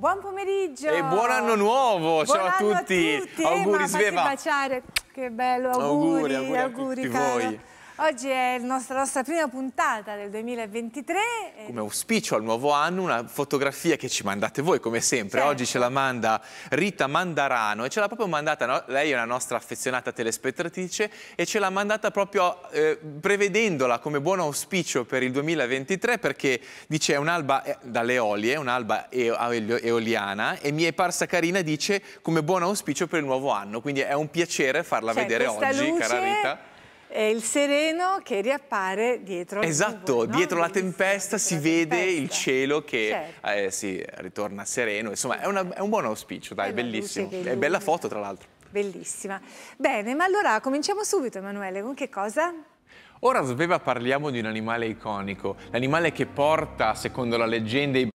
Buon pomeriggio! E buon anno nuovo! Buon Ciao anno a, tutti. a tutti! Eh, auguri, Sveva! Che bello, auguri, auguri, auguri, auguri a tutti caro. voi! Oggi è nostro, la nostra prima puntata del 2023. Eh, come auspicio al nuovo anno, una fotografia che ci mandate voi, come sempre. Certo. Oggi ce la manda Rita Mandarano e ce l'ha proprio mandata, no? lei è una nostra affezionata telespettatrice, e ce l'ha mandata proprio eh, prevedendola come buon auspicio per il 2023 perché dice è un'alba eh, dalle olie, un'alba eoliana e mi è parsa carina, dice come buon auspicio per il nuovo anno. Quindi è un piacere farla cioè, vedere oggi, luce... cara Rita è il sereno che riappare dietro Esatto, tubo, no? dietro la tempesta si la vede tempesta. il cielo che certo. eh, si ritorna sereno, insomma è, una, è, un buon auspicio, dai, è bellissimo. È bella foto tra l'altro. Bellissima. Bene, ma allora cominciamo subito Emanuele, con che cosa? Ora Sveva parliamo di un animale iconico, l'animale che porta, secondo la leggenda, i